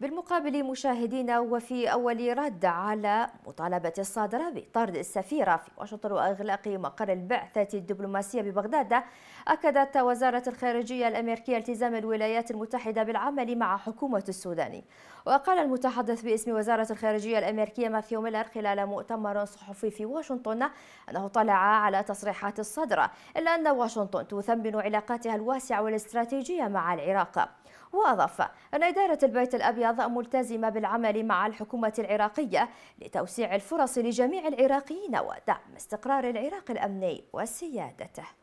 بالمقابل مشاهدينا وفي أول رد على مطالبة الصادرة بطرد السفيرة في واشنطن وإغلاق مقر البعثة الدبلوماسية ببغداد أكدت وزارة الخارجية الأمريكية التزام الولايات المتحدة بالعمل مع حكومة السودان وقال المتحدث باسم وزارة الخارجية الأمريكية ماثيو ميلر خلال مؤتمر صحفي في واشنطن أنه طلع على تصريحات الصدر إلا أن واشنطن تثمن علاقاتها الواسعة والاستراتيجية مع العراق وأضاف أن إدارة البيت الأبيض الرياض ملتزمة بالعمل مع الحكومة العراقية لتوسيع الفرص لجميع العراقيين ودعم استقرار العراق الأمني وسيادته